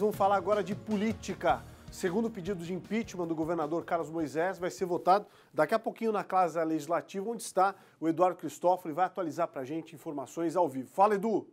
Vamos falar agora de política. Segundo pedido de impeachment do governador Carlos Moisés, vai ser votado daqui a pouquinho na casa legislativa, onde está o Eduardo Cristófoli, vai atualizar para a gente informações ao vivo. Fala, Edu!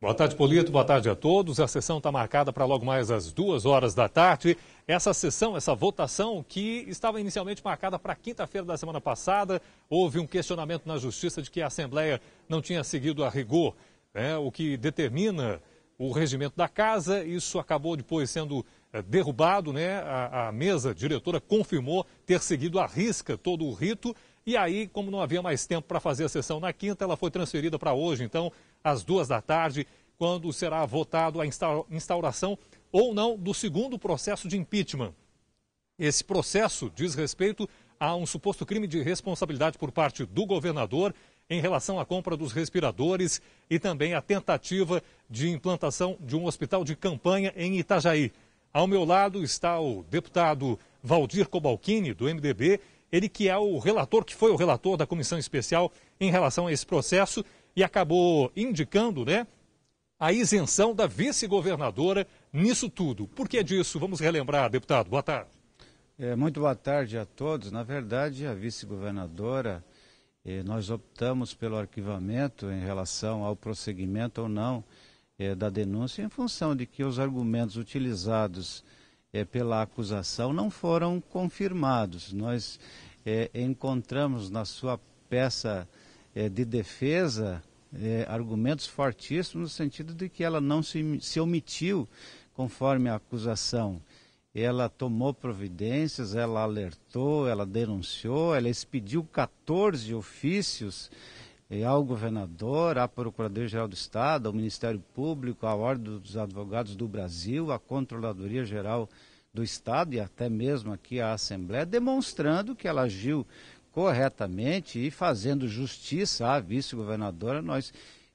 Boa tarde, Polito. Boa tarde a todos. A sessão está marcada para logo mais às duas horas da tarde. Essa sessão, essa votação que estava inicialmente marcada para quinta-feira da semana passada, houve um questionamento na Justiça de que a Assembleia não tinha seguido a rigor né, o que determina o regimento da casa. Isso acabou depois sendo eh, derrubado, né? A, a mesa diretora confirmou ter seguido à risca todo o rito. E aí, como não havia mais tempo para fazer a sessão na quinta, ela foi transferida para hoje, então, às duas da tarde, quando será votado a instauração ou não do segundo processo de impeachment. Esse processo diz respeito a um suposto crime de responsabilidade por parte do governador em relação à compra dos respiradores e também a tentativa de implantação de um hospital de campanha em Itajaí. Ao meu lado está o deputado Valdir Cobalcini, do MDB, ele que é o relator, que foi o relator da comissão especial em relação a esse processo e acabou indicando, né, a isenção da vice-governadora nisso tudo. Por que disso? Vamos relembrar, deputado. Boa tarde. É, muito boa tarde a todos. Na verdade, a vice-governadora e eh, nós optamos pelo arquivamento em relação ao prosseguimento ou não eh, da denúncia, em função de que os argumentos utilizados eh, pela acusação não foram confirmados. Nós encontramos na sua peça de defesa argumentos fortíssimos no sentido de que ela não se, se omitiu conforme a acusação ela tomou providências, ela alertou, ela denunciou, ela expediu 14 ofícios eh, ao governador, à Procuradoria-Geral do Estado, ao Ministério Público, à Ordem dos Advogados do Brasil, à Controladoria-Geral do Estado e até mesmo aqui à Assembleia, demonstrando que ela agiu corretamente e fazendo justiça à vice-governadora. Nós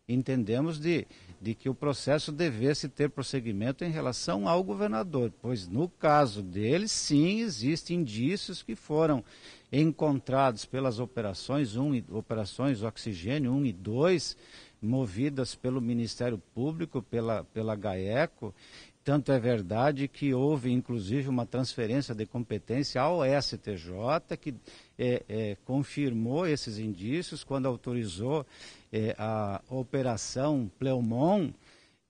entendemos de, de que o processo devesse ter prosseguimento em relação ao governador, pois no caso dele, sim, existem indícios que foram encontrados pelas operações um e operações oxigênio 1 e 2, movidas pelo Ministério Público, pela, pela GAECO, tanto é verdade que houve, inclusive, uma transferência de competência ao STJ, que é, é, confirmou esses indícios quando autorizou é, a operação Pleumon.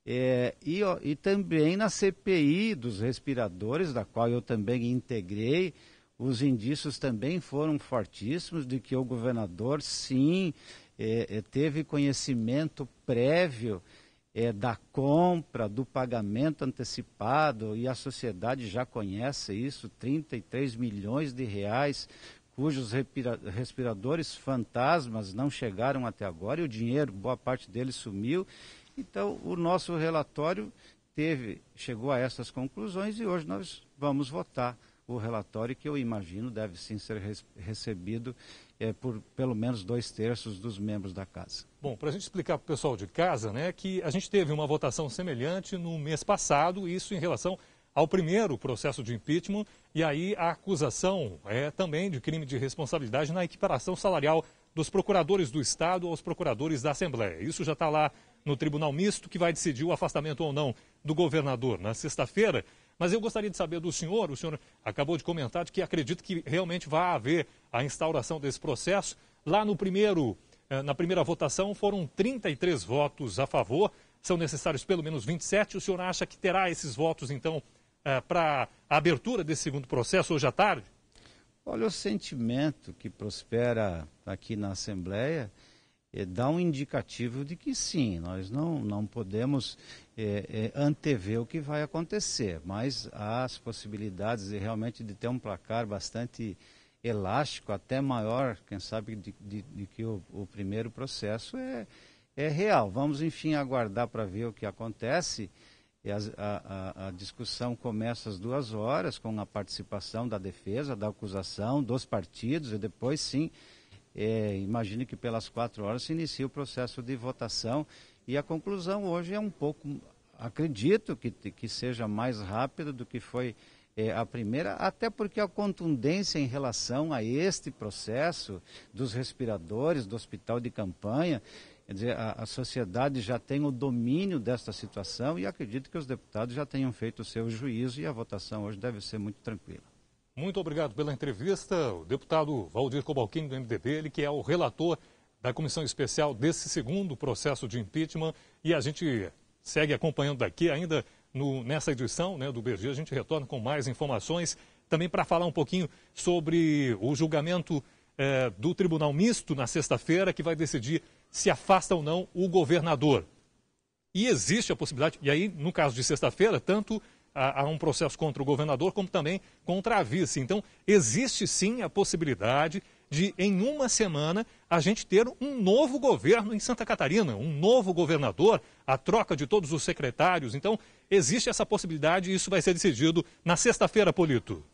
É, e, e também na CPI dos respiradores, da qual eu também integrei, os indícios também foram fortíssimos de que o governador, sim, é, é, teve conhecimento prévio é, da compra, do pagamento antecipado, e a sociedade já conhece isso, 33 milhões de reais, cujos respiradores fantasmas não chegaram até agora, e o dinheiro, boa parte dele sumiu. Então, o nosso relatório teve, chegou a essas conclusões e hoje nós vamos votar o relatório que eu imagino deve sim ser recebido é, por pelo menos dois terços dos membros da casa. Bom, para a gente explicar para o pessoal de casa, né, que a gente teve uma votação semelhante no mês passado, isso em relação ao primeiro processo de impeachment, e aí a acusação é também de crime de responsabilidade na equiparação salarial dos procuradores do Estado aos procuradores da Assembleia. Isso já está lá no Tribunal Misto, que vai decidir o afastamento ou não do governador na sexta-feira. Mas eu gostaria de saber do senhor, o senhor acabou de comentar de que acredita que realmente vai haver a instauração desse processo. Lá no primeiro, eh, na primeira votação foram 33 votos a favor, são necessários pelo menos 27. O senhor acha que terá esses votos, então, eh, para a abertura desse segundo processo hoje à tarde? Olha, o sentimento que prospera aqui na Assembleia é, dá um indicativo de que sim, nós não, não podemos é, é, antever o que vai acontecer, mas há as possibilidades de, realmente de ter um placar bastante elástico, até maior, quem sabe, de, de, de que o, o, primeiro processo é, é real. Vamos, enfim, aguardar para ver o que acontece. A, a, a, discussão começa às duas horas, com a participação da defesa, da acusação, dos partidos, e depois sim é, imagino que pelas quatro horas se inicia o processo de votação e a conclusão hoje é um pouco, acredito que, que seja mais rápida do que foi é, a primeira, até porque a contundência em relação a este processo dos respiradores, do hospital de campanha, quer dizer, a, a sociedade já tem o domínio desta situação e acredito que os deputados já tenham feito o seu juízo e a votação hoje deve ser muito tranquila. Muito obrigado pela entrevista. O deputado Valdir Cobalquini do MDB, ele que é o relator da comissão especial desse segundo processo de impeachment. E a gente segue acompanhando daqui ainda no, nessa edição né, do BG. A gente retorna com mais informações também para falar um pouquinho sobre o julgamento eh, do Tribunal Misto na sexta-feira, que vai decidir se afasta ou não o governador. E existe a possibilidade, e aí, no caso de sexta-feira, tanto a, um processo contra o governador, como também contra a vice. Então, existe sim a possibilidade de, em uma semana, a gente ter um novo governo em Santa Catarina, um novo governador, a troca de todos os secretários. Então, existe essa possibilidade e isso vai ser decidido na sexta-feira, Polito.